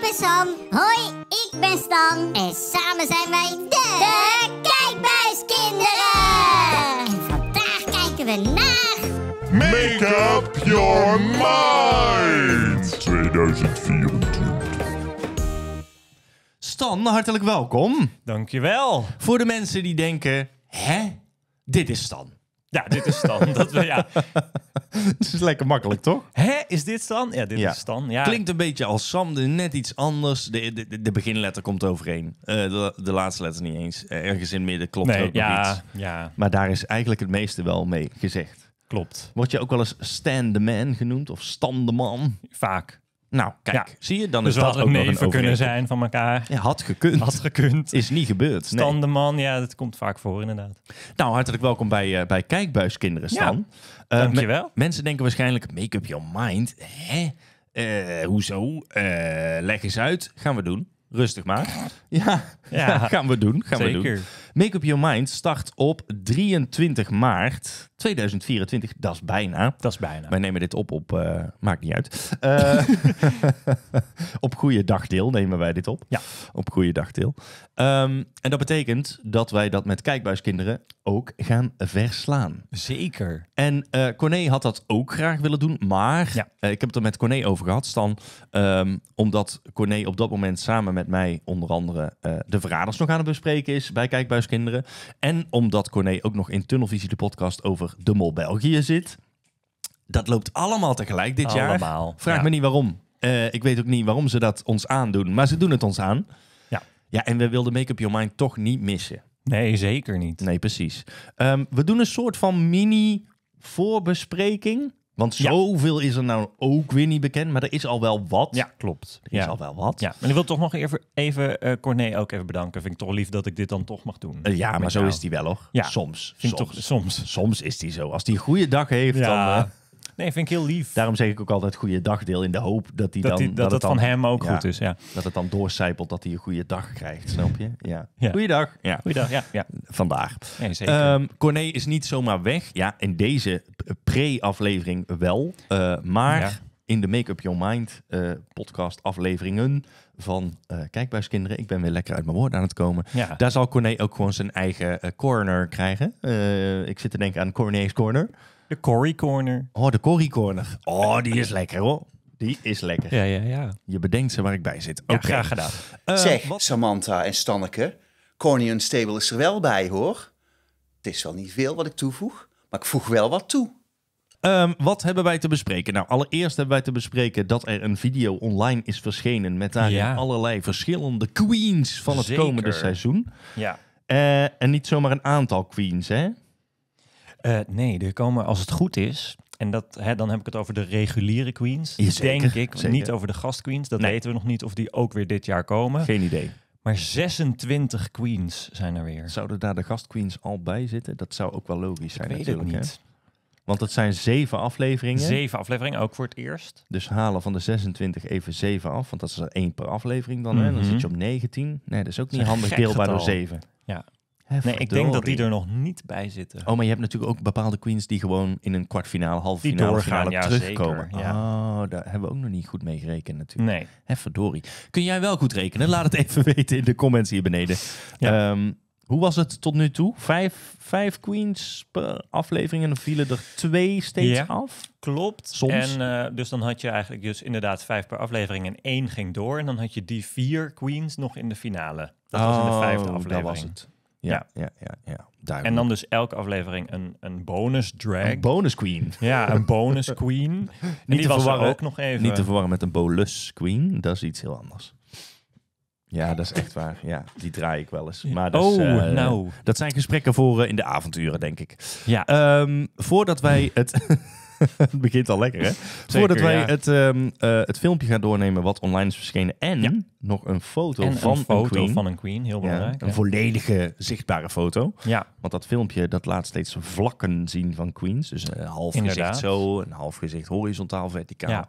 ik ben Sam. Hoi, ik ben Stan. En samen zijn wij de, de Kijkbuiskinderen. En vandaag kijken we naar... Make Up Your Mind 2024. Stan, hartelijk welkom. Dankjewel. Voor de mensen die denken, hè, dit is Stan. Ja, dit is Stan. dat we, ja. Het is lekker makkelijk, toch? Hè, is dit Stan? Ja, dit is Stan. Ja. Klinkt een beetje als Sam, net iets anders. De, de, de- beginletter komt overeen. Eh, de, de laatste letter niet eens. ergens in het midden klopt Nee, ook nog ja, ja, Maar daar is eigenlijk het meeste wel mee gezegd. klopt. Word je ook wel eens Stan the Man genoemd of Stan de Man? Vaak. Nou, kijk, zie je, dan dus is dat ook nog een kunnen zijn van elkaar. Ja, had gekund. Had gekund. Is niet gebeurd. Nee. Stan de man, ja, dat komt vaak voor inderdaad. Nou, hartelijk welkom bij, uh, bij Kijkbuiskinderen, Stan. Ja, uh, eh, dankjewel. mensen denken waarschijnlijk, make up your mind. Hè? Eh, hoezo? leg eens uit. Gaan we doen. Rustig maar. Ja, ja. gaan we doen. Gaan Zeker. we doen. Make Up Your Mind start op 23 maart 2024. Dat is bijna. Dat is bijna. Wij nemen dit op op... Eh, maakt niet uit. Eh, op goede dagdeel nemen wij dit op. Ja. Op goede dagdeel. Ehm, en dat betekent dat wij dat met kijkbuiskinderen ook gaan verslaan. Zeker. En uh, Corné had dat ook graag willen doen, maar ik heb het er met Corné over gehad, Stan. Ehm, omdat Corné op dat moment samen met mij onder andere de verraders nog aan het bespreken is bij Kijkbuis Kinderen. En omdat Corné ook nog in Tunnelvisie de podcast over de Mol België zit. Dat loopt allemaal tegelijk dit jaar. Vraag me niet waarom. Eh, ik weet ook niet waarom ze dat ons aandoen, maar ze doen het ons aan. Ja, ja en we wilden Make Up Your Mind toch niet missen. Nee, zeker niet. Nee, precies. Ehm, we doen een soort van mini voorbespreking want zoveel is er nou ook weer niet bekend, maar er is al wel wat. Ja, klopt. Er is al wel wat. Ja, en ik wil toch nog even, even eh, Corné ook even bedanken. Vind ik toch lief dat ik dit dan toch mag doen. Eh, ja, maar zo is die wel, hoor. Ja. Soms. Vind soms. Toch, soms. Soms is die zo. Als hij een goede dag heeft, dan... Eh, Nee, vind ik heel lief. Daarom zeg ik ook altijd goede dagdeel in de hoop dat hij dan... dat, dat, het, van hem ook goed is, ja. Dat het dan doorcijpelt dat hij een goede dag krijgt, snap je? Ja. ja. Goeiedag. Ja. Goeiedag, ja. ja. Vandaag. Nee, zeker. Um, Corné is niet zomaar weg. Ja, in deze pre-aflevering wel. Eh, maar in de Make Up Your Mind uh, podcast afleveringen van uh, Kijkbuiskinderen. Ik ben weer lekker uit mijn woorden aan het komen. Ja. Daar zal Corné ook gewoon zijn eigen corner krijgen. ik zit te denken aan Corné's Corner. De Cory Corner. Oh, de Cory Corner. Oh, die is lekker hoor. Die is lekker. Ja, ja, ja. Je bedenkt ze waar ik bij zit. Ook graag gedaan. Eh, zeg, Samantha en Stanneke. Corny Unstable is er wel bij hoor. Het is wel niet veel wat ik toevoeg, maar ik voeg wel wat toe. Ehm, wat hebben wij te bespreken? Nou, allereerst hebben wij te bespreken dat er een video online is verschenen met daarin allerlei verschillende queens van het komende seizoen. Ja. Eh, en niet zomaar een aantal queens, hè? Eh, nee, er komen als het goed is. En dat, hè, dan heb ik het over de reguliere queens. denk ik. Niet over de gastqueens. Dat weten we nog niet of die ook weer dit jaar komen. Geen idee. Maar 26 queens zijn er weer. Zouden daar de gastqueens al bij zitten? Dat zou ook wel logisch zijn ik weet natuurlijk. Het niet. Want het zijn zeven afleveringen. Zeven afleveringen, ook voor het eerst. Dus halen van de 26 even zeven af. Want dat is er één per aflevering dan. Mm Dan zit je op 19. Nee, dat is ook niet handig. Deelbaar door zeven. Ja, nee, ik denk dat die er nog niet bij zitten. Oh, maar je hebt natuurlijk ook bepaalde queens die gewoon in een kwartfinale, halve finale, doorgaan, ja, terugkomen. ja. Oh, daar hebben we ook nog niet goed mee gerekend natuurlijk. Nee. Hè, Kun jij wel goed rekenen? Laat het even weten in de comments hier beneden. Ehm, hoe was het tot nu toe? Vijf, queens per aflevering en dan vielen er twee steeds af? Klopt. Soms. En eh, dus dan had je eigenlijk dus inderdaad vijf per aflevering en één ging door. En dan had je die vier queens nog in de finale. Dat was in de oh, vijfde aflevering. Dat was het ja, ja, ja, ja, En dan dus elke aflevering een, een bonus drag. Een bonus queen. Ja, een bonus queen. niet te verwarren, ook nog even. Niet te verwarren met een bolus queen, dat is iets heel anders. Ja, dat is echt waar. Ja, die draai ik wel eens. Maar dat, dus, oh, eh, nou. dat zijn gesprekken voor eh, in de avonturen, denk ik. Ja. Ehm, voordat wij het... het begint al lekker, hè? Zeker, Voordat wij het, ehm, eh, het filmpje gaan doornemen wat online is verschenen. En nog een foto, van, een foto queen. van een queen. Heel belangrijk. een volledige zichtbare foto. Ja. Want dat filmpje dat laat steeds vlakken zien van queens. Dus een half gezicht zo, een half gezicht horizontaal, verticaal.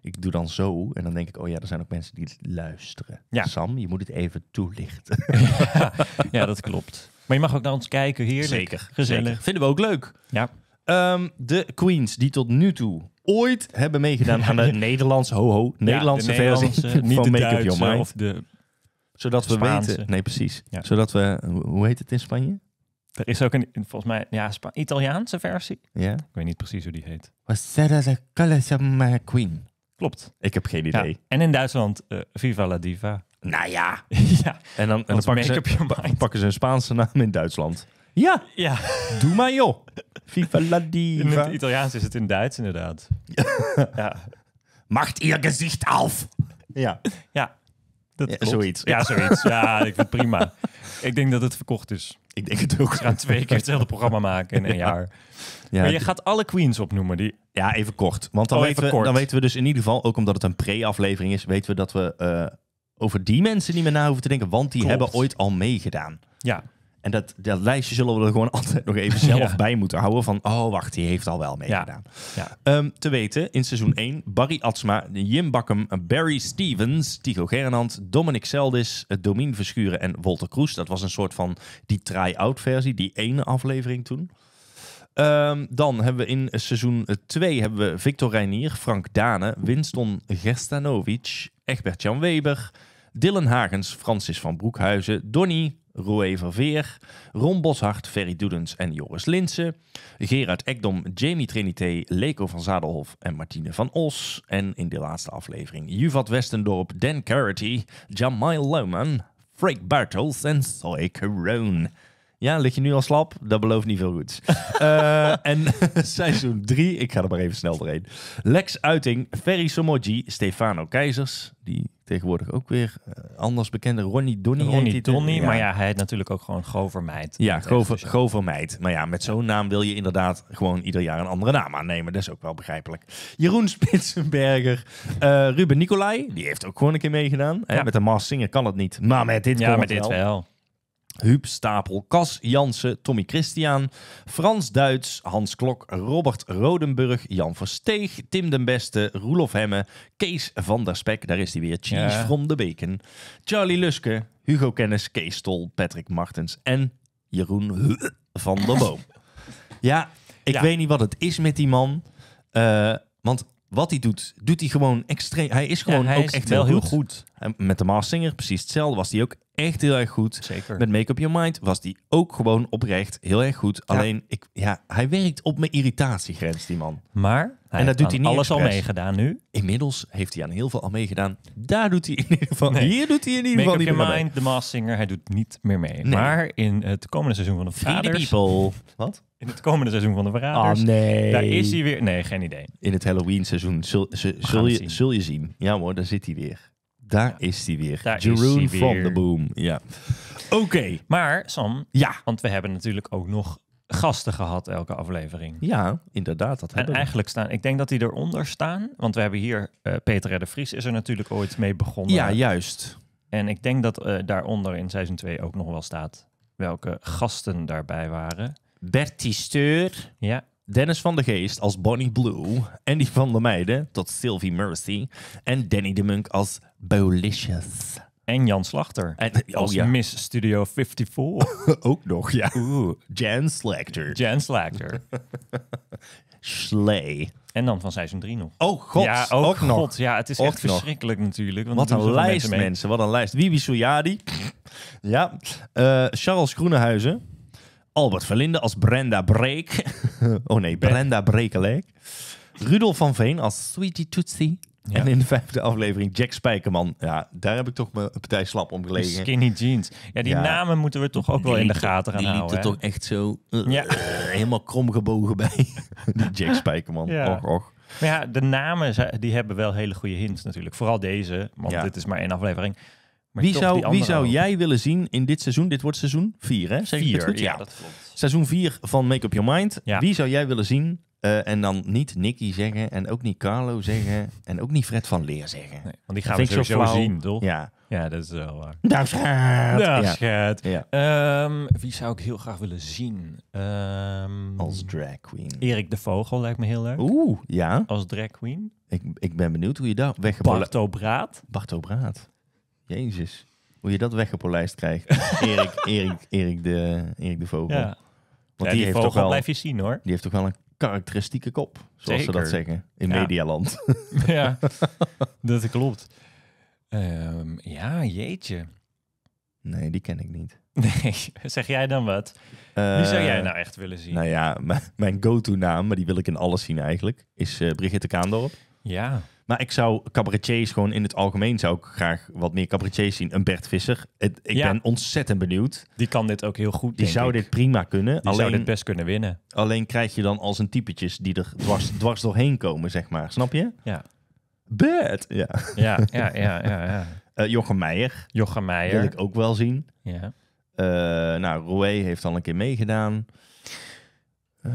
Ik doe dan zo en dan denk ik, oh ja, er zijn ook mensen die luisteren. Sam, je moet het even toelichten. ja dat klopt. Maar je mag ook naar ons kijken, heerlijk. Zeker. Gezellig. Vinden we ook leuk. Ja. Ehm, de queens die tot nu toe ooit hebben meegedaan aan de Nederlandse, hoho, -ho, Nederlandse versie niet van Make Up Your Mind. Zodat we weten, nee precies, zodat we, hoe heet het in Spanje? Er is ook een, volgens mij, ja, Italiaanse versie. Ja. Ik weet niet precies hoe die heet. Was the colors of uh, my queen? Klopt. Ik heb geen idee. Ja. En in Duitsland, eh, Viva la Diva. Nou ja. ja. En dan, en dan pakken, ze, een Spaanse naam in Duitsland. Ja. Ja. Doe maar joh. Viva la diva. In het Italiaans is het in Duits inderdaad. ja. Macht je gezicht af. Ja. Ja. zoiets. Ja, zoiets. Ja, ik vind het prima. Ik denk dat het verkocht is. Ik denk het ook. Ze gaan twee keer hetzelfde programma maken in een jaar. Ja, maar je gaat alle queens opnoemen. Die... Ja, even kort. Want dan, oh, weten we, dan weten we dus in ieder geval, ook omdat het een pre-aflevering is, weten we dat we eh, over die mensen niet meer na hoeven te denken. Want die hebben ooit al meegedaan. Ja. En dat, dat lijstje zullen we er gewoon altijd nog even zelf bij moeten houden. Van, oh wacht, die heeft al wel meegedaan. Ja. Ehm, te weten, in seizoen 1, Barry Atsma, Jim Bakkum, Barry Stevens, Tigo Gernand, Dominic Seldis, Domien Verschuren en Walter Kroes. Dat was een soort van die try-out versie, die ene aflevering toen. Ehm, dan hebben we in seizoen 2 hebben we Victor Reinier, Frank Dane, Winston Gerstanovic, Egbert-Jan Weber... Dylan Hagens, Francis van Broekhuizen, Donny, Roe Verveer, Ron Boshart, Ferry Doedens en Joris Linsen, Gerard Ekdom, Jamie Trinité, Leko van Zadelhof en Martine van Os. En in de laatste aflevering Juvat Westendorp, Dan Carity, Jamil Lohman, Freak Bartels en Zoe Caron. Ja, lig je nu al slap? Dat belooft niet veel goeds. uh, en seizoen 3, ik ga er maar even snel doorheen. Lex Uiting, Ferry Somoji, Stefano Keizers, die tegenwoordig ook weer eh, anders bekende Ronnie Donnie. Ronnie dus. Donnie, maar ja, hij heet natuurlijk ook gewoon Govermeid. Ja, Gover, Govermeid. Maar ja, met zo'n naam wil je inderdaad gewoon ieder jaar een andere naam aannemen. Dat is ook wel begrijpelijk. Jeroen Spitsenberger, eh, Ruben Nicolai, die heeft ook gewoon een keer meegedaan. Hè? Met de Mars Singer kan het niet, maar met dit ja, met wel. wel. Huub Stapel, Cas Jansen, Tommy Christian, Frans Duits, Hans Klok, Robert Rodenburg, Jan Versteeg, Tim den Beste, Roelof Hemme, Kees van der Spek, daar is hij weer, Cheese ja. from the Bacon, Charlie Luske, Hugo Kennis, Kees Tol, Patrick Martens en Jeroen van der Boom. ja, ik weet niet wat het is met die man, eh, want wat hij doet, doet hij gewoon extreem. Hij is gewoon ook echt wel heel, goed. Met de Mars Singer, precies hetzelfde, was hij ook echt heel erg goed. Zeker. Met Make Up Your Mind was die ook gewoon oprecht heel erg goed. Alleen, ik, ja, hij werkt op mijn irritatiegrens, die man. Maar en dat doet hij niet alles al meegedaan nu. Inmiddels heeft hij aan heel veel al meegedaan. Daar doet hij in ieder geval. Hier doet hij in ieder geval niet meer mind, The Mask Singer, hij doet niet meer mee. Maar in het komende seizoen van de Verraders. People. Wat? In het komende seizoen van de Verraders. Oh nee. Daar is hij weer. Nee, geen idee. In het Halloween seizoen zul, je, zien. zul je zien. Ja hoor, daar zit hij weer. Daar is hij weer. Daar Jeroen van de Boom. Ja. Oké. Maar Sam, ja. want we hebben natuurlijk ook nog gasten gehad elke aflevering. Ja, inderdaad. Dat hebben we. eigenlijk staan, ik denk dat die eronder staan, want we hebben hier uh, Peter de Vries is er natuurlijk ooit mee begonnen. Ja, juist. En ik denk dat eh, daaronder in seizoen 2 ook nog wel staat welke gasten daarbij waren. Bertie Steur. Ja. Dennis van de Geest als Bonnie Blue. Andy van der Meijden tot Sylvie Mercy. En Danny de Munk als Bolicious. En Jan Slachter. En, als oh, Miss Studio 54. Ook nog, ja. Oeh. Jan Slachter. Jan Slachter. Slay. En dan van seizoen 3 nog. Oh god, ja, ook, god. nog. Ja, het is ook echt verschrikkelijk natuurlijk. Want wat een lijst mensen, wat een lijst. Wiebe Sujadi. ja. Eh, Charles Groenehuizen. Albert Verlinde als Brenda Breek. oh nee, Brenda Brekelijk. Rudolf van Veen als Sweetie Tootsie. En in de vijfde aflevering Jack Spijkerman. Ja, daar heb ik toch mijn partij slap om gelegen. Skinny jeans. Ja, die namen moeten we toch ook wel in de gaten gaan die houden. Die liep er toch echt zo eh, eh, helemaal kromgebogen bij. die Jack Spijkerman. Och, och. Maar ja, de namen die hebben wel hele goede hints natuurlijk. Vooral deze, want dit is maar één aflevering. Maar wie, zou, wie zou jij willen zien in dit seizoen? Dit wordt seizoen 4, hè? Zeg vier, Ja, Seizoen 4 van Make Up Your Mind. Wie zou jij willen zien eh, en dan niet Nicky zeggen en ook niet Carlo zeggen en ook niet Fred van Leer zeggen. want die gaan we sowieso zien, toch? Ja. Ja, dat is wel waar. Daar schat. Daar schat. Ehm, wie zou ik heel graag willen zien? Ehm, Als drag queen. Erik de Vogel lijkt me heel leuk. Oeh, ja. Als drag queen. Ik, ik ben benieuwd hoe je dat weggepolijst... Barto Braat. Barto Braat. Jezus. Hoe je dat weggepolijst krijgt. Erik, Erik, Erik, de, Erik de Vogel. Want die, heeft vogel toch wel, blijf je zien hoor. Die heeft toch wel een karakteristieke kop, zoals ze dat zeggen in Medialand. ja, dat klopt. Ehm, ja, jeetje. Nee, die ken ik niet. Nee, zeg jij dan wat? Wie zou jij eh, nou echt willen zien? Nou ja, mijn go-to naam, maar die wil ik in alles zien eigenlijk, is eh, Brigitte Kaandorp. Ja. Maar nou, ik zou cabaretiers gewoon in het algemeen zou ik graag wat meer cabaretiers zien. Een Bert Visser. ik ben ontzettend benieuwd. Die kan dit ook heel goed. Die zou dit prima kunnen. Die alleen, zou dit best kunnen winnen. Alleen krijg je dan als een typetjes die er dwars, dwars doorheen komen, zeg maar. Snap je? Ja. Bert! Ja, ja, ja, ja. ja, ja. Eh, Jochem Meijer. Jochem Meijer. Wil ik ook wel zien. Ja. Eh, nou, Roué heeft al een keer meegedaan. Eh,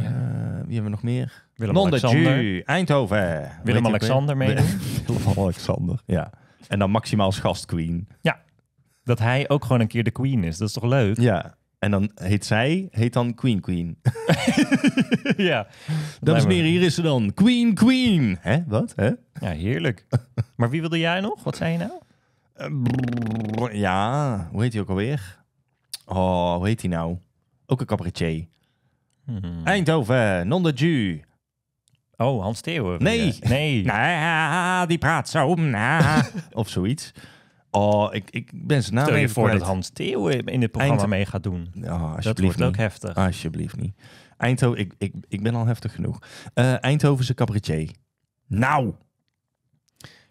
wie hebben we nog meer? Willem-Alexander. Eindhoven. Willem-Alexander mee. Willem-Alexander, ja. En dan maximaal als Queen. Ja, dat hij ook gewoon een keer de queen is. Dat is toch leuk? Ja, en dan heet zij, heet dan Queen Queen. ja. Dames en heren, hier is ze dan. Queen Queen. Hè, wat? Hè? Ja, heerlijk. maar wie wilde jij nog? Wat zei je nou? Eh, ja, hoe heet hij ook alweer? Oh, hoe heet hij nou? Ook een cabaretier. Hmm. Eindhoven, non de Ju. Oh, Hans Theo. Nee. nee. nee. Nou, ah, die praat zo. Nou. of zoiets. Oh, ik, ik ben zijn naam Stel je voor dat Hans Theo in dit programma mee gaat doen. Oh, dat wordt ook heftig. Alsjeblieft niet. Eindhoven, ik, ik, ik ben al heftig genoeg. Eh, Eindhovense cabaretier. Nou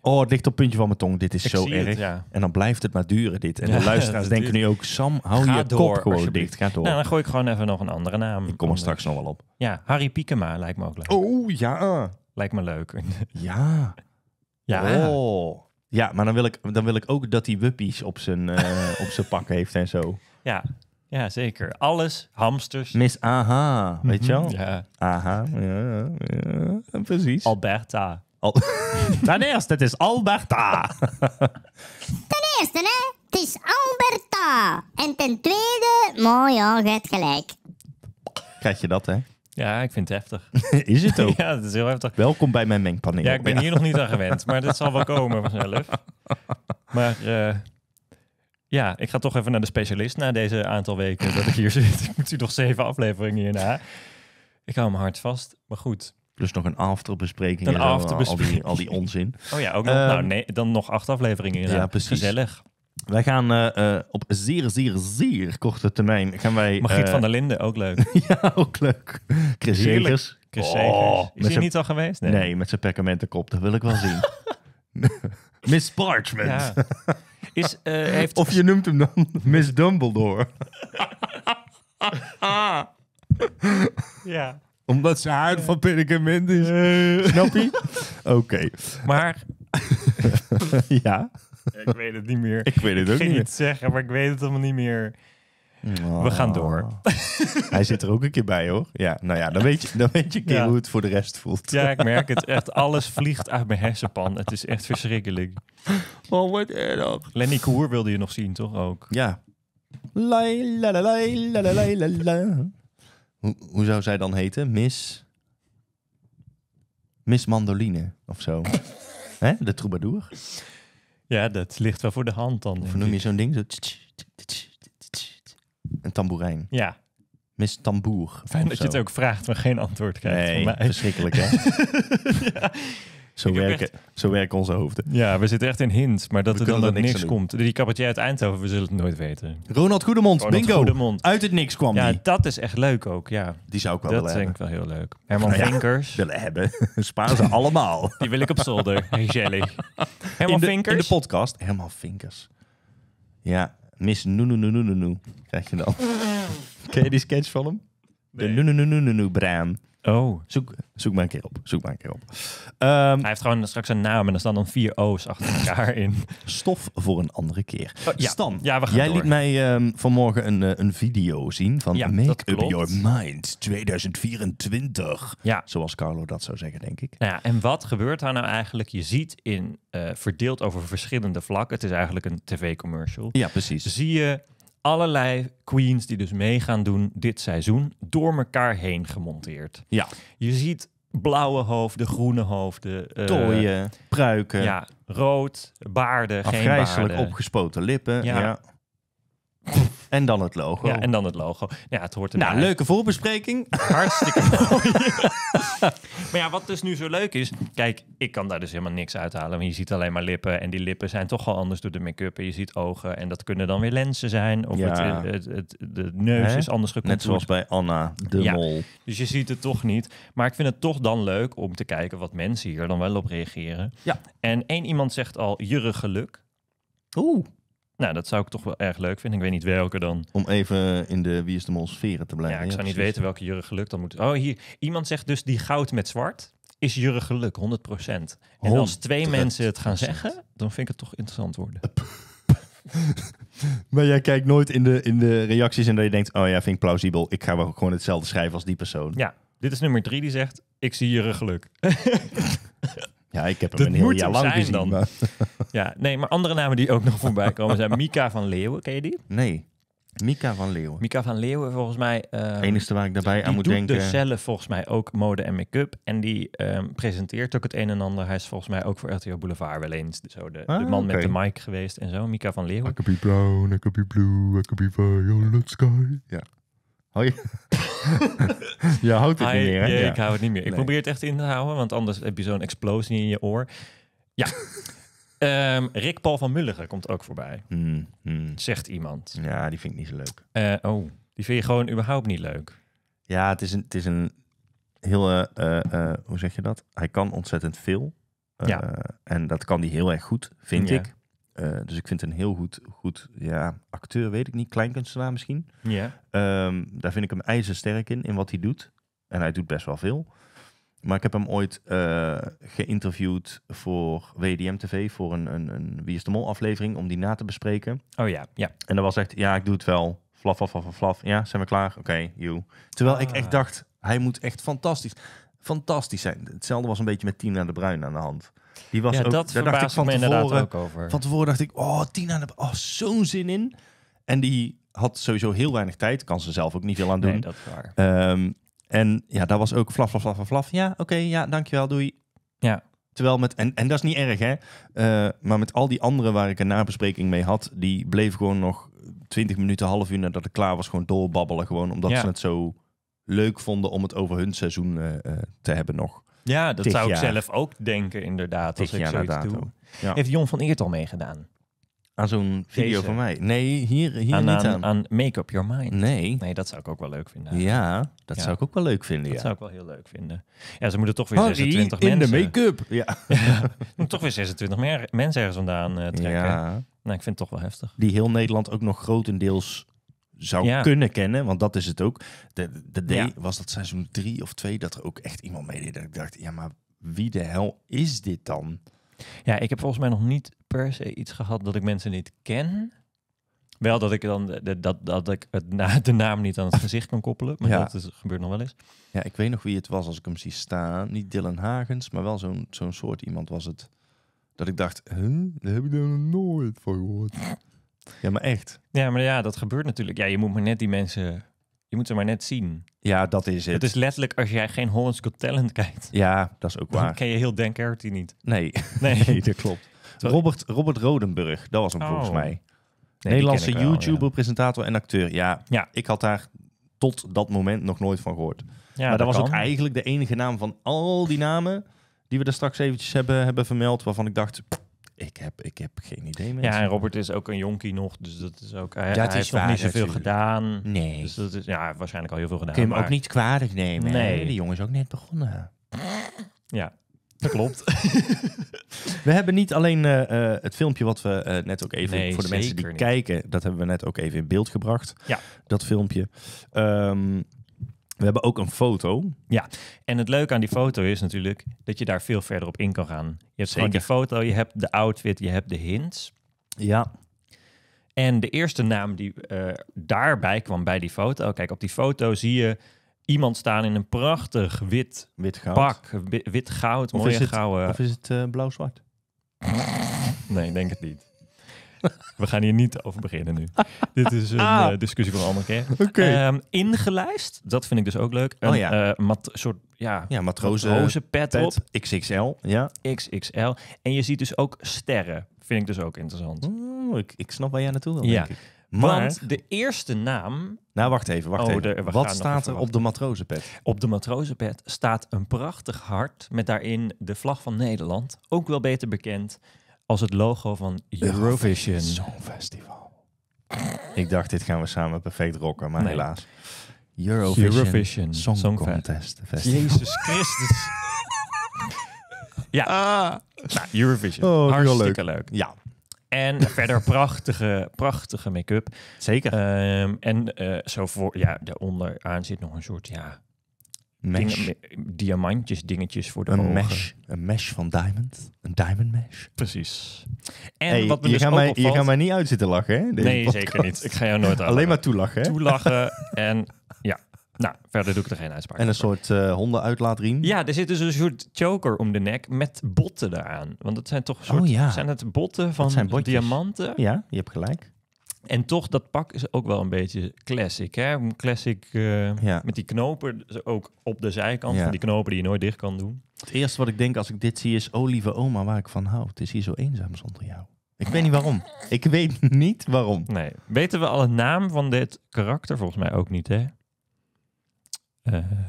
oh, het ligt op het puntje van mijn tong, dit is zo erg. En dan blijft het maar duren dit. En de luisteraars denken nu ook, Sam, hou je door, kop gewoon dicht. Ga door. Nou, dan gooi ik gewoon even nog een andere naam. Ik kom er straks nog wel op. Ja, Harry Piekema lijkt me ook leuk. Oh, ja. Lijkt me leuk. ja. Ja. Oh. Ja, maar dan wil ik, dan wil ik ook dat hij wuppies op zijn, eh, op zijn pak heeft en zo. Ja, ja, zeker. Alles, hamsters. Miss Aha, weet je mhm. wel? Ja. Aha, ja, ja, precies. Alberta. Al Ten eerste, het is Alberta. ten eerste, hè? Het is Alberta. En ten tweede, mooi, ja, je gelijk. Krijg je dat, hè? Ja, ik vind het heftig. is het ook? ja, het is heel heftig. Welkom bij mijn mengpaneel. Ja, ik ben hier nog niet aan gewend, maar dat zal wel komen vanzelf. Maar uh, ja, ik ga toch even naar de specialist na deze aantal weken dat ik hier zit. Ik moet u nog zeven afleveringen hierna. Ik hou me hard vast, maar goed. Plus nog een afterbespreking. Een Al, die onzin. Oh ja, ook nog, nou, ehm, nee, dan nog acht afleveringen. Ja, precies. Gezellig. Wij gaan eh, eh, op zeer, zeer, zeer korte termijn gaan wij... Margriet eh, van der Linden, ook leuk. ja, ook leuk. Chris Segers. Chris oh, Is hij niet al geweest? Nee, nee met zijn perkamentenkop. Dat wil ik wel zien. Miss Parchment. heeft... Of je noemt hem dan Miss Dumbledore. ja omdat ze haar van perikament is. Eh. Snap je? Oké. Maar ja. Ik weet het niet meer. Ik weet het ook niet meer. iets zeggen, maar ik weet het allemaal niet meer. We gaan oh. door. Hij zit er ook een keer bij, hoor. Ja, nou ja, dan weet je, dan weet je een keer hoe het voor de rest voelt. Ja, ik merk het. Echt alles vliegt uit mijn hersenpan. Het is echt verschrikkelijk. Oh, wat erg. Lenny Koer wilde je nog zien, toch ook? Ja. La la, la, la, la, la, la. Hoe, zou zij dan heten? Miss. Miss Mandoline of zo. Hè? De troubadour. Ja, dat ligt wel voor de hand dan. Of noem je zo'n ding? Zo een tamboerijn. Ja. Miss Tamboer. Fijn dat je het ook vraagt, maar geen antwoord krijgt. Nee, van mij. verschrikkelijk hè? ja. Zo, werken, zo werken onze hoofden. Ja, we zitten echt in hint, maar dat er dan, dan niks, komt. Die cabaretier uit Eindhoven, we zullen het nooit weten. Ronald Goedemond, bingo. Uit het niks kwam Ja, dat is echt leuk ook, ja. Die zou ik wel willen hebben. Dat vind ik wel heel leuk. Herman nou Vinkers. willen hebben. Sparen ze allemaal. Die wil ik op zolder. Gezellig. Herman in Vinkers. De, in de podcast. Herman Vinkers. Ja, Miss Nu. krijg je dan. Ken je die sketch van hem? De Nu Nu braam Oh, zoek, zoek maar een keer op. Zoek maar een keer op. Ehm, Hij heeft gewoon straks een naam en er staan dan vier O's achter elkaar in. Stof voor een andere keer. Oh, ja. Stan, ja, we gaan jij liet mij ehm, vanmorgen een, eh, een video zien van ja, Make Up Your Mind 2024. Ja. Zoals Carlo dat zou zeggen, denk ik. Nou ja, en wat gebeurt daar nou eigenlijk? Je ziet in, eh, verdeeld over verschillende vlakken, het is eigenlijk een tv-commercial. Ja, precies. Zie je allerlei queens die dus mee gaan doen dit seizoen door elkaar heen gemonteerd. Ja. Je ziet blauwe hoofden, groene hoofden. Uh, Tooien, pruiken. Ja, rood, baarden, geen baarden. opgespoten lippen. Ja. ja. En dan het logo. Ja, en dan het logo. Nou ja, het hoort er. Nou, leuke voorbespreking. Hartstikke mooi. maar ja, wat dus nu zo leuk is... Kijk, ik kan daar dus helemaal niks uithalen. Want je ziet alleen maar lippen. En die lippen zijn toch wel anders door de make-up. En je ziet ogen. En dat kunnen dan weer lenzen zijn. Of ja. het, het, het, de neus is anders gekomen. Net zoals bij Anna de ja. Mol. Dus je ziet het toch niet. Maar ik vind het toch dan leuk om te kijken... wat mensen hier dan wel op reageren. Ja. En één iemand zegt al, jurre geluk. Oeh. Nou, dat zou ik toch wel erg leuk vinden. Ik weet niet welke dan. Om even in de Wie is de Mol te blijven. Ja, ik zou niet weten welke jurre geluk dan moet. Oh, hier. Iemand zegt dus die goud met zwart is jurre geluk, 100%. En als twee mensen het gaan zeggen, dan vind ik het toch interessant worden. maar jij kijkt nooit in de, in de reacties en dan je denkt, oh ja, vind ik plausibel. Ik ga wel gewoon hetzelfde schrijven als die persoon. Ja, dit is nummer drie die zegt, ik zie jurre geluk. ja, ik heb hem een heel jaar lang gezien. Dan. Ja, nee, maar andere namen die ook nog voorbij komen zijn Mika van Leeuwen. Ken je die? Nee. Mika van Leeuwen. Mika van Leeuwen, volgens mij. Um, Enigste waar ik daarbij aan moet denken. Die doet dus zelf volgens mij ook mode en make-up. En die um, presenteert ook het een en ander. Hij is volgens mij ook voor RTO Boulevard wel eens zo de, de ah, man met de mic geweest en zo. Mika van Leeuwen. Ik heb be brown, I could be blue, I could be violet sky. Ja. Hoi. je houdt het niet meer, hè? Yeah, ja. ik hou het niet meer. Ik probeer het echt in te houden, want anders heb je zo'n explosie in je oor. Ja. Ehm, Rick Paul van Mulligen komt ook voorbij. Hmm, hmm. Zegt iemand. Ja, die vind ik niet zo leuk. Eh, oh, die vind je gewoon überhaupt niet leuk. Ja, het is een, het is een heel. Eh, eh, hoe zeg je dat? Hij kan ontzettend veel. ja. En dat kan hij heel erg goed, vind ja. ik. dus ik vind een heel goed, goed ja, acteur, weet ik niet, kleinkunstenaar misschien. Ja. Ehm, daar vind ik hem ijzersterk in, in wat hij doet. En hij doet best wel veel. Maar ik heb hem ooit eh, geïnterviewd voor WDM TV voor een, een, een Wie is de Mol aflevering om die na te bespreken. Oh ja, ja. En dat was echt, ja, ik doe het wel. Flaf, flaf, flaf, flaf. Ja, zijn we klaar? Oké, you. Terwijl ik echt ah. dacht, hij moet echt fantastisch, fantastisch zijn. Hetzelfde was een beetje met Tina de Bruin aan de hand. Die was ook, daar dacht ik van tevoren, ook over. Van tevoren dacht ik, oh, Tina de oh, zo'n zin in. En die had sowieso heel weinig tijd. Kan ze zelf ook niet veel aan doen. Nee, dat is waar. Ehm, en ja, daar was ook flaf, flaf, flaf, flaf. Ja, oké, ja, dankjewel, doei. Ja. Terwijl met, en, en dat is niet erg hè, eh, maar met al die anderen waar ik een nabespreking mee had, die bleef gewoon nog 20 minuten, half uur nadat ik klaar was, gewoon doorbabbelen. Gewoon omdat ze het zo leuk vonden om het over hun seizoen eh, eh, te hebben nog. Ja, dat zou ik zelf ook denken inderdaad, als ik zoiets doe. Ja. Heeft Jon van Eert al meegedaan? Aan zo'n video van mij. Nee, hier, hier aan, niet aan. Aan, Make Up Your Mind. Nee. Nee, dat zou ik ook wel leuk vinden. Ja, dat zou ik ook wel leuk vinden. Dat ja. zou ik wel heel leuk vinden. Ja, ze moeten toch weer Harry 26 in mensen... in de make-up. Ja. ja. toch weer 26 meer mensen ergens vandaan eh, trekken. Ja. Nou, ik vind het toch wel heftig. Die heel Nederland ook nog grotendeels zou kunnen kennen. Want dat is het ook. De, de, was dat seizoen drie of twee dat er ook echt iemand meedeed. Dat ik dacht, ja, maar wie de hel is dit dan? Ja, ik heb volgens mij nog niet per se iets gehad dat ik mensen niet ken. Wel dat ik dan dat, dat ik het na, de naam niet aan het gezicht kan koppelen. Maar dat is, gebeurt nog wel eens. Ja, ik weet nog wie het was als ik hem zie staan. Niet Dylan Hagens, maar wel zo'n zo'n soort iemand was het. Dat ik dacht, huh? daar heb ik er nooit van gehoord. Ja, maar echt. Ja, maar ja, dat gebeurt natuurlijk. Ja, je moet maar net die mensen... Je moet ze maar net zien. Ja, dat is het. Het is letterlijk als jij geen Hollands Got Talent kijkt. Ja, dat is ook waar. Dan ken je heel Dan niet. Nee. nee, dat klopt. Robert, Robert Rodenburg, dat was hem oh. volgens mij. Nederlandse YouTuber, presentator en acteur. Ja, ja, ik had daar tot dat moment nog nooit van gehoord. Ja, maar dat, was ook eigenlijk de enige naam van al die namen die we daar straks eventjes hebben, hebben vermeld, waarvan ik dacht, ik heb, ik heb geen idee meer. Ja, en Robert is ook een jonkie nog, dus dat is ook. Hij, dat is heeft nog niet zoveel gedaan. Nee. Dus dat is ja, waarschijnlijk al heel veel gedaan. Kun je hem ook niet kwalijk nemen. Nee. Hè? Die jongen is ook net begonnen. Ja klopt. we hebben niet alleen eh, eh, het filmpje wat we eh, net ook even voor de mensen die kijken, dat hebben we net ook even in beeld gebracht. Ja. Dat filmpje. Ehm, we hebben ook een foto. Ja, en het leuke aan die foto is natuurlijk dat je daar veel verder op in kan gaan. Je hebt Zeker. gewoon die foto, je hebt de outfit, je hebt de hints. Ja. En de eerste naam die daarbij kwam bij die foto. Kijk, op die foto zie je iemand staan in een prachtig wit, wit goud. pak. Wit goud, of mooie gouden... Of is het uh, blauw-zwart? nee, denk het niet. We gaan hier niet over beginnen nu. Dit is een ah. eh, discussie van een andere keer. Okay. Ehm, ingelijst, dat vind ik dus ook leuk. oh, ja. Eh, mat soort ja, ja, matrozen, matrozen pet, op. XXL. Ja. XXL. En je ziet dus ook sterren. Vind ik dus ook interessant. ik, ik snap waar jij naartoe wil, ja. Want de eerste naam... Nou, wacht even, wacht oh, even. Wat staat er op de matrozenpet? Op de matrozenpet staat een prachtig hart met daarin de vlag van Nederland. Ook wel beter bekend als het logo van Eurovision. Songfestival. Ik dacht, dit gaan we samen perfect rocken, maar helaas. Eurovision, Eurovision Song, Contest. Jezus Christus. ja. Ah. Nou, Eurovision. Oh, Hartstikke leuk. leuk. Ja. En verder prachtige, prachtige make-up. Zeker. Ehm, en eh, zo voor, ja, daaronder aan zit nog een soort, ja... Mesh. diamantjes, dingetjes voor de een Mesh, een mesh van diamond. Een diamond mesh. Precies. En wat me je, dus gaat mij, je gaat mij niet uit zitten lachen, hè? Nee, zeker niet. Ik ga jou nooit uit. Alleen maar toelachen, Toelachen en nou, verder doe ik er geen uitspraak En een soort uh, eh, hondenuitlaatriem. Ja, er zit dus een soort choker om de nek met botten eraan. Want dat zijn toch soort, oh, ja. zijn het botten van diamanten. Ja, je hebt gelijk. En toch, dat pak is ook wel een beetje classic. Hè? Classic eh, met die knopen ook op de zijkant. Van die knopen die je nooit dicht kan doen. Het eerste wat ik denk als ik dit zie is... Oh, lieve oma, waar ik van hou. Het is hier zo eenzaam zonder jou. Ik weet niet waarom. Ik weet niet waarom. Nee. Weten we al het naam van dit karakter? Volgens mij ook niet, hè?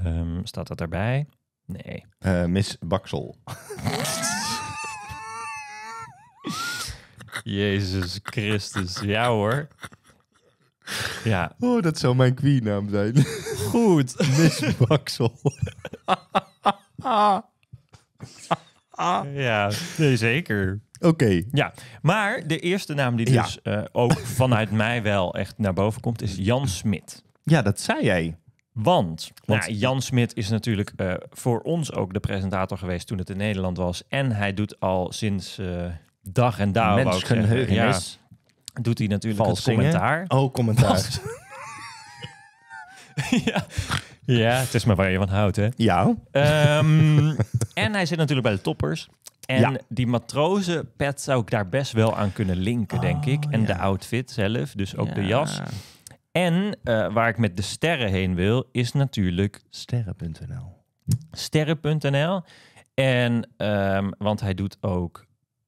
Ehm, staat dat daarbij? Nee. Eh, Miss Baksel. Jezus Christus, ja hoor. Ja. Oh, dat zou mijn queen-naam zijn. Goed. Miss Baksel. ja, nee, zeker. Oké. Ja, maar de eerste naam die dus eh, ook vanuit mij wel echt naar boven komt is Jan Smit. Ja, dat zei jij. Want, nou, Want Jan Smit is natuurlijk eh, voor ons ook de presentator geweest toen het in Nederland was. En hij doet al sinds eh, dag en dauw, ook. ja, doet hij natuurlijk Vals het commentaar. Oh, commentaar. ja. ja, het is maar waar je van houdt, hè? Ja. Ehm, en hij zit natuurlijk bij de toppers. En die die matrozenpet zou ik daar best wel aan kunnen linken, denk oh, ik. En de outfit zelf, dus ook de jas. En eh, waar ik met de sterren heen wil, is natuurlijk sterren.nl. Sterren.nl. En ehm, want hij doet ook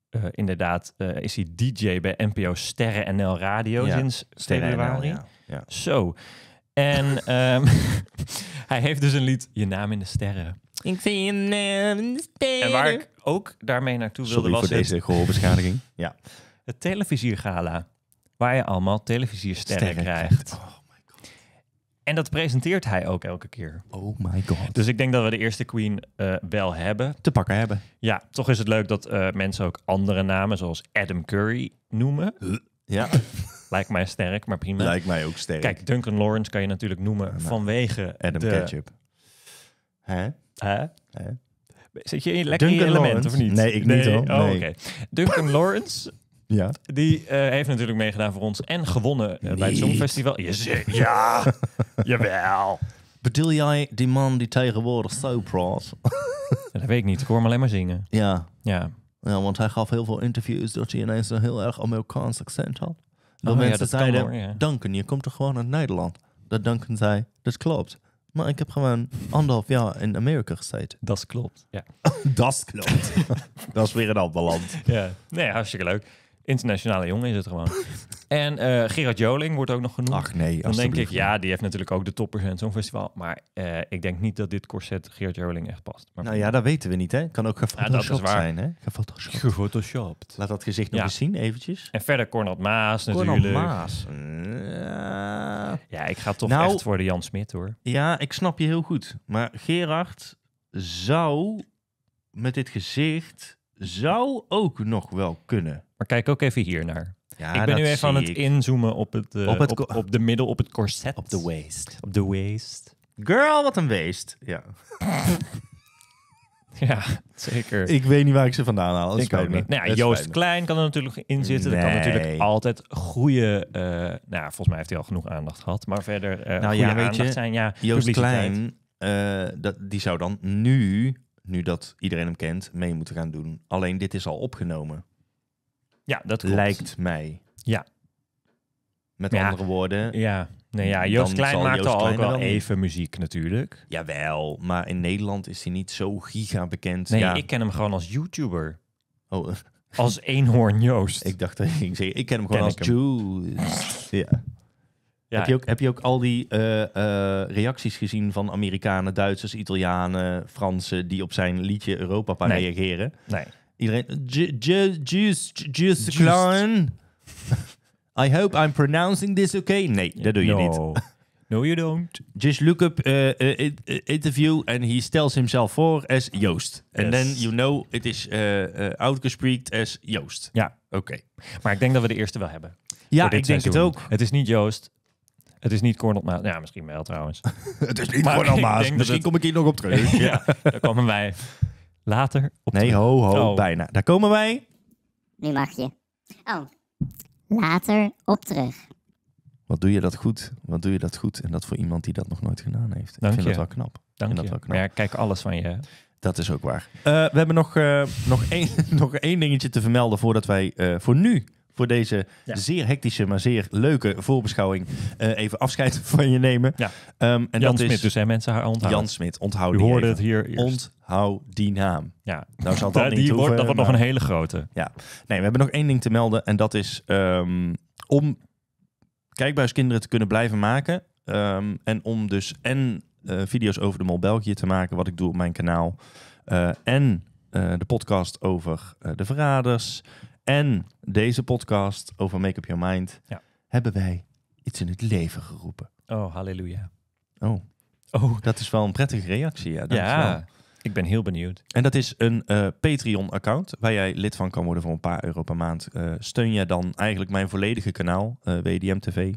eh, inderdaad, eh, is hij DJ bij NPO Sterren NL Radio sinds februari. Zo. Ja, En ehm, hij heeft dus een lied, Je naam in de sterren. Ik zie je naam in de sterren. En waar ik ook daarmee naartoe wilde Sorry was... voor deze gehoorbeschadiging. ja. Het televisiergala waar je allemaal televisiersterren Sterren krijgt. Oh my god. En dat presenteert hij ook elke keer. Oh my god. Dus ik denk dat we de eerste Queen eh, wel hebben. Te pakken hebben. Ja, toch is het leuk dat eh, mensen ook andere namen, zoals Adam Curry, noemen. Ja. Lijkt mij sterk, maar prima. Lijkt mij ook sterk. Kijk, Duncan Lawrence kan je natuurlijk noemen vanwege Adam de... Ketchup. Hè? Zit je lekker in je element, of niet? Nee, ik nee. niet hoor. Oh, Duncan Lawrence ja. Die eh, heeft natuurlijk meegedaan voor ons en gewonnen eh, bij het Songfestival. Je ja, jawel. Bedoel jij die man die tegenwoordig zo praat? dat weet ik niet. Ik hoor hem alleen maar zingen. Ja. Ja. ja want hij gaf heel veel interviews dat hij ineens een heel erg Amerikaans accent had. Oh, dat mensen ja, dat zeiden, Duncan, je komt toch gewoon uit Nederland? Dat Duncan zei, dat klopt. Maar ik heb gewoon anderhalf jaar in Amerika gezeten. Dat klopt, ja. dat klopt. dat is weer een ander land. Ja, nee, hartstikke leuk. Internationale jongen is het gewoon. en eh, Gerard Joling wordt ook nog genoemd. Ach nee, Dan denk ik, ja, die heeft natuurlijk ook de toppers en zo'n festival. Maar eh, ik denk niet dat dit corset Gerard Joling echt past. Maar nou ja, dat weten we niet, hè? Kan ook gefotoshopt zijn, hè? Gefotoshopt. Laat dat gezicht nog eens zien, eventjes. En verder Cornel Maas natuurlijk. Cornald Maas. Ja, ik ga toch nou- echt voor de Jan Smit, hoor. Ja, ik snap je heel goed. Maar Gerard zou met dit gezicht zou ook nog wel kunnen. Maar kijk ook even hier naar. Ja, ik ben nu even aan het inzoomen op, het, eh, op, de middel, op het corset. Op de waist. Op de waist. Girl, wat een waist. Ja. ja, zeker. Ik weet niet waar ik ze vandaan haal. ik ook niet. Nou ja, Joost Klein kan er natuurlijk in zitten. Dat kan natuurlijk altijd goede... Eh, nou, volgens mij heeft hij al genoeg aandacht gehad. Maar verder eh, nou, goede ja, aandacht je, zijn. Ja, Joost Klein, dat, die zou dan nu nu dat iedereen hem kent, mee moeten gaan doen. Alleen dit is al opgenomen. Ja, dat klopt. Lijkt mij. Ja. Met andere woorden. Ja. Nee, ja, Joost Klein maakt al wel even muziek natuurlijk. Jawel, maar in Nederland is hij niet zo giga bekend. Nee, ik ken hem gewoon als YouTuber. Oh. Als eenhoorn Joost. ik dacht dat ik ging zeggen, ik ken hem gewoon als Joost. Ja. Heb, je ook, heb je ook al die uh, uh, reacties gezien van Amerikanen, Duitsers, Italianen, Fransen die op zijn liedje Europa nee. reageren? Nee. Iedereen. Klein. I hope I'm pronouncing this okay. Nee, dat doe je no. niet. no, you don't. Just look up uh, interview and he tells himself voor as Joost. En then you know it is outgespreekt as Joost. Ja. Oké. Maar ik denk dat we de eerste wel hebben. Ja, ik denk het ook. Het is niet Joost, het is niet Cornel Maas. Ja, misschien wel trouwens. het is niet maar Maas. Misschien kom ik hier nog op terug. ja, daar komen wij later op Nee, ho, ho, oh. bijna. Daar komen wij... Nu mag je. Oh, later op terug. Wat doe je dat goed? Wat doe je dat goed? En dat voor iemand die dat nog nooit gedaan heeft. Dank ik vind dat wel knap. Dank je. Knap. Ja, kijk alles van je. Dat is ook waar. Eh, we hebben nog, eh, nog, één, nog één dingetje te vermelden voordat wij eh, voor nu voor deze zeer hectische, maar zeer leuke voorbeschouwing uh, even afscheid van je nemen. Ja. Um, en Jan Smit, dus zijn mensen haar onthouden. Jan Smit, onthoud U hoorde het hier eerst. Onthoud die naam. Ja, nou zal dat niet die wordt, Dat wordt nog een hele grote. Ja, nee, we hebben nog één ding te melden en dat is ehm, om kijkbuiskinderen te kunnen blijven maken ehm, en om dus en eh, video's over de Mol België te maken, wat ik doe op mijn kanaal, eh, en de podcast over de verraders en deze podcast over Make Up Your Mind hebben wij iets in het leven geroepen. Oh, halleluja. Oh. oh, dat is wel een prettige reactie. Ja, ik ben heel benieuwd. En dat is een eh, Patreon-account waar jij lid van kan worden voor een paar euro per maand. Eh, steun jij dan eigenlijk mijn volledige kanaal, uh, eh, WDM TV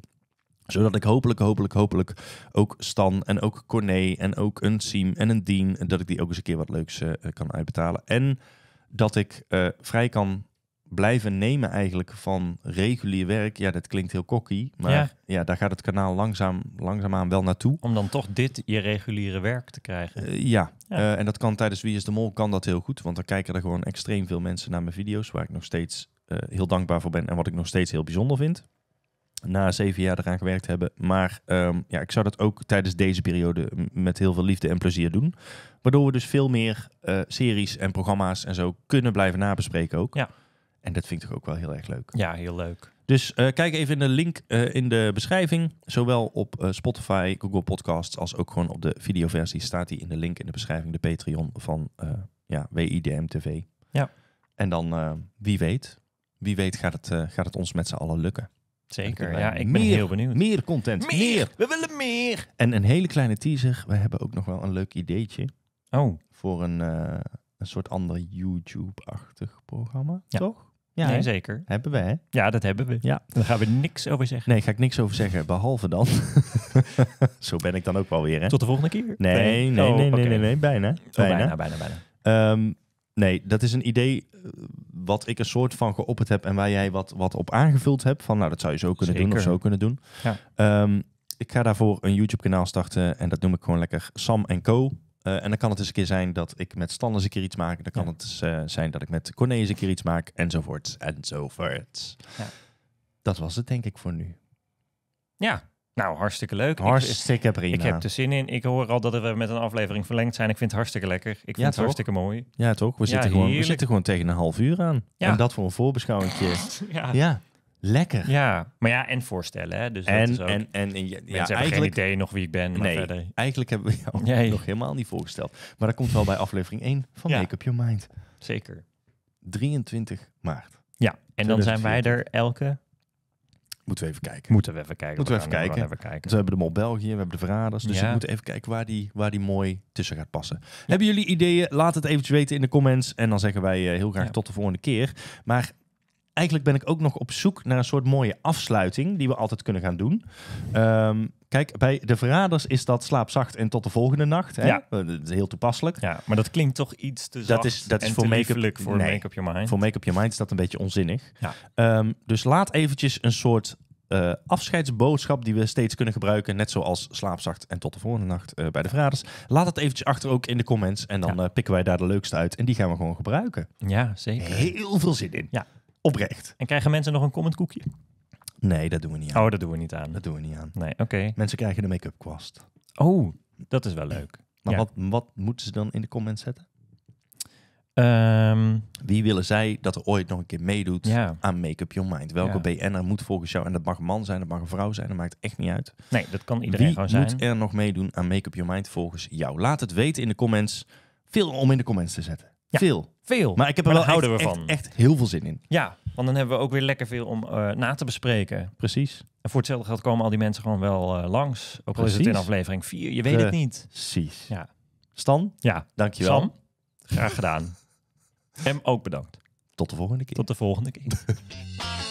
zodat ik hopelijk, hopelijk, hopelijk ook Stan en ook Corné en ook een Siem en een Dean, dat ik die ook eens een keer wat leuks kan uitbetalen. En dat ik vrij kan blijven nemen eigenlijk van regulier werk. Ja, dat klinkt heel kokkie, maar ja. daar gaat het kanaal langzaam, langzaamaan wel naartoe. Om dan toch dit je reguliere werk te krijgen. Eh, ja, eh, en dat kan tijdens Wie is de Mol kan dat heel goed, want dan kijken er gewoon extreem veel mensen naar mijn video's, waar ik nog steeds eh, heel dankbaar voor ben en wat ik nog steeds heel bijzonder vind. Na zeven jaar eraan gewerkt hebben. Maar ehm, ja, ik zou dat ook tijdens deze periode met heel veel liefde en plezier doen. Waardoor we dus veel meer series en programma's en zo kunnen blijven nabespreken ook. Ja. En dat vind ik toch ook wel heel erg leuk. Ja, heel leuk. Dus eh, kijk even in de link eh, in de beschrijving. Zowel op eh, Spotify, Google Podcasts, als ook gewoon op de videoversie staat die in de link in de beschrijving, de Patreon van ja, WIDM TV. Ja. En dan, wie weet, wie weet gaat het, gaat het ons met z'n allen lukken. Zeker, ja, ik meer, ben heel benieuwd. Meer content, meer. meer! We willen meer! En een hele kleine teaser, we hebben ook nog wel een leuk ideetje. Oh. Voor een, een soort ander YouTube-achtig programma, ja. toch? Ja, nee, zeker. Hebben we, hè? Ja, dat hebben we. Ja. Daar gaan we niks over zeggen. Nee, ga ik niks over zeggen, behalve dan. Zo ben ik dan ook wel weer, hè? Tot de volgende keer. Nee, nee, nee, oh, nee, nee, oh, bijna. bijna, bijna, bijna. Ehm, nee, dat is een idee eh, wat ik een soort van geopperd heb en waar jij wat, wat op aangevuld hebt. Van, nou, dat zou je zo kunnen doen of zo kunnen doen. Ja. Ehm, ik ga daarvoor een YouTube-kanaal starten en dat noem ik gewoon lekker Sam Co. Eh, en dan kan het eens dus een keer zijn dat ik met Stan een keer iets maak. Dan kan het dus, eh, zijn dat ik met Corné eens een keer iets maak. Enzovoort. Enzovoort. Ja. Dat was het denk ik voor nu. Ja, nou, hartstikke leuk. Hartstikke ik, prima. Ik heb er zin in. Ik hoor al dat we met een aflevering verlengd zijn. Ik vind het hartstikke lekker. Ik vind het hartstikke mooi. Ja, toch? We, zitten, gewoon, we zitten gewoon tegen een half uur aan. Ja. En dat voor een voorbeschouwing. ja. Lekker. Ja, maar ja, en voorstellen. Hè? Dus en, en, en, ja, eigenlijk, geen idee nog wie ik ben. Maar nee, verder. eigenlijk hebben we nog helemaal niet voorgesteld. Maar dat komt wel bij aflevering 1 van ja. Make Up Your Mind. Zeker. 23 maart. Ja, en dan zijn wij er elke... Moeten we even kijken. Moeten we even kijken. Moeten we, even, kijken. we hebben de Mol België, we hebben de Verraders. Dus we moeten even kijken waar die, waar die mooi tussen gaat passen. Hebben jullie ideeën? Laat het eventjes weten in de comments. En dan zeggen wij eh, heel graag tot de volgende keer. Maar eigenlijk ben ik ook nog op zoek naar een soort mooie afsluiting die we altijd kunnen gaan doen. Ehm, kijk, bij de verraders is dat slaapzacht en tot de volgende nacht. Hè? Ja. Eh, dat is heel toepasselijk. Ja, maar dat klinkt toch iets te zacht dat is, dat is voor make-up voor Make Up Your Mind. Voor Make Up Your Mind is dat een beetje onzinnig. Ja. Ehm, dus laat eventjes een soort eh, afscheidsboodschap die we steeds kunnen gebruiken. Net zoals slaapzacht en tot de volgende nacht eh, bij de verraders. Laat het eventjes achter ook in de comments en dan pikken wij daar de leukste uit. En die gaan we gewoon gebruiken. Ja, zeker. Heel veel zin in. Ja. Oprecht. En krijgen mensen nog een comment koekje? Nee, dat doen we niet aan. Oh, dat doen we niet aan. Dat doen we niet aan. Nee, oké. Mensen krijgen de make-up kwast. Oh, dat is wel leuk. Maar wat, wat moeten ze dan in de comments zetten? Ehm, Wie willen zij dat er ooit nog een keer meedoet aan Make Up Your Mind? Welke ja. BN'er moet volgens jou, en dat mag man zijn, dat mag vrouw zijn, dat maakt echt niet uit. Nee, dat kan iedereen Wie gewoon zijn. Wie moet er nog meedoen aan Make Up Your Mind volgens jou? Laat het weten in de comments. Veel om in de comments te zetten veel. Veel. Maar ik heb er wel echt, echt heel veel zin in. Ja, want dan hebben we ook weer lekker veel om eh, na te bespreken. Precies. En voor hetzelfde geld komen al die mensen gewoon wel eh, langs. Ook al is het in aflevering 4, je weet het niet. Precies. Ja. Stan, ja. dankjewel. Sam, graag gedaan. Hem ook bedankt. Tot de volgende keer. Tot de volgende keer.